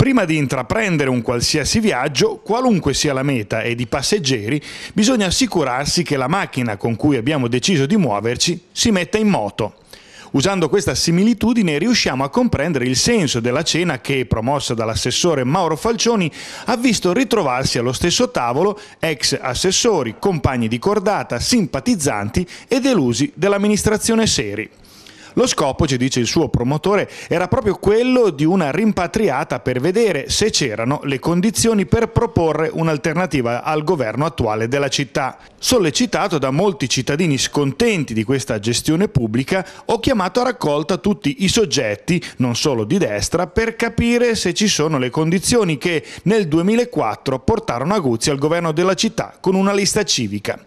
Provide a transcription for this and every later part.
Prima di intraprendere un qualsiasi viaggio, qualunque sia la meta e di passeggeri, bisogna assicurarsi che la macchina con cui abbiamo deciso di muoverci si metta in moto. Usando questa similitudine riusciamo a comprendere il senso della cena che, promossa dall'assessore Mauro Falcioni, ha visto ritrovarsi allo stesso tavolo ex assessori, compagni di cordata, simpatizzanti e delusi dell'amministrazione Seri. Lo scopo, ci dice il suo promotore, era proprio quello di una rimpatriata per vedere se c'erano le condizioni per proporre un'alternativa al governo attuale della città. Sollecitato da molti cittadini scontenti di questa gestione pubblica, ho chiamato a raccolta tutti i soggetti, non solo di destra, per capire se ci sono le condizioni che nel 2004 portarono Aguzzi al governo della città con una lista civica.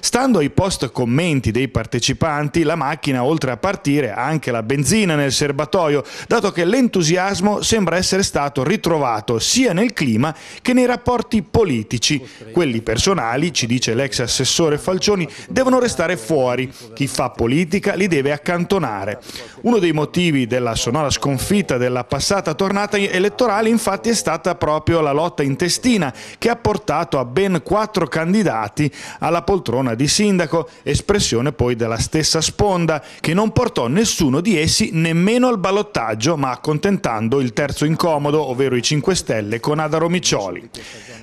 Stando ai post commenti dei partecipanti, la macchina oltre a partire ha anche la benzina nel serbatoio, dato che l'entusiasmo sembra essere stato ritrovato sia nel clima che nei rapporti politici. Quelli personali, ci dice l'ex assessore Falcioni, devono restare fuori. Chi fa politica li deve accantonare. Uno dei motivi della sonora sconfitta della passata tornata elettorale infatti è stata proprio la lotta intestina che ha portato a ben quattro candidati alla poltrona corona di sindaco, espressione poi della stessa sponda, che non portò nessuno di essi nemmeno al ballottaggio, ma accontentando il terzo incomodo, ovvero i 5 Stelle, con Adaro Miccioli.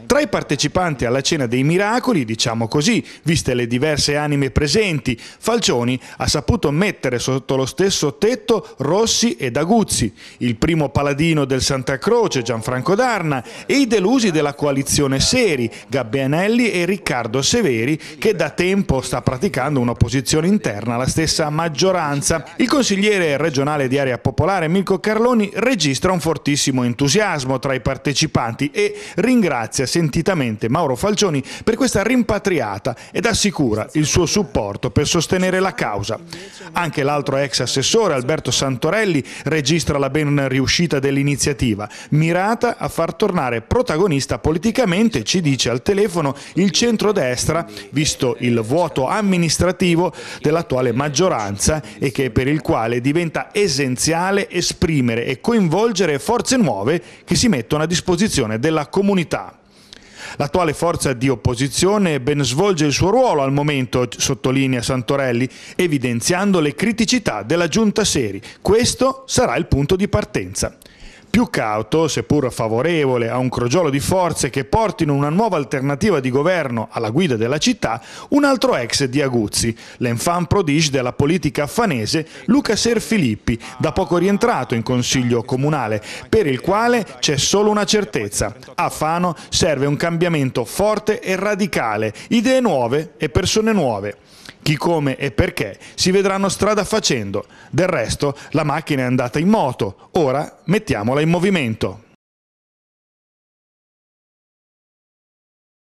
Tra i partecipanti alla cena dei miracoli, diciamo così, viste le diverse anime presenti, Falcioni ha saputo mettere sotto lo stesso tetto Rossi ed Aguzzi, il primo paladino del Santa Croce Gianfranco Darna e i delusi della coalizione Seri, Gabbianelli e Riccardo Severi, che da tempo sta praticando un'opposizione interna alla stessa maggioranza. Il consigliere regionale di Area Popolare Mirko Carloni registra un fortissimo entusiasmo tra i partecipanti e ringrazia sentitamente Mauro Falcioni per questa rimpatriata ed assicura il suo supporto per sostenere la causa. Anche l'altro ex assessore Alberto Santorelli registra la ben riuscita dell'iniziativa, mirata a far tornare protagonista politicamente, ci dice al telefono, il centrodestra, visto il il vuoto amministrativo dell'attuale maggioranza e che per il quale diventa essenziale esprimere e coinvolgere forze nuove che si mettono a disposizione della comunità. L'attuale forza di opposizione ben svolge il suo ruolo al momento, sottolinea Santorelli, evidenziando le criticità della giunta Seri. Questo sarà il punto di partenza più cauto, seppur favorevole a un crogiolo di forze che portino una nuova alternativa di governo alla guida della città, un altro ex di Aguzzi, l'enfant prodige della politica affanese Luca Serfilippi, da poco rientrato in consiglio comunale, per il quale c'è solo una certezza. A Fano serve un cambiamento forte e radicale, idee nuove e persone nuove. Chi, come e perché si vedranno strada facendo. Del resto la macchina è andata in moto, ora mettiamola in movimento.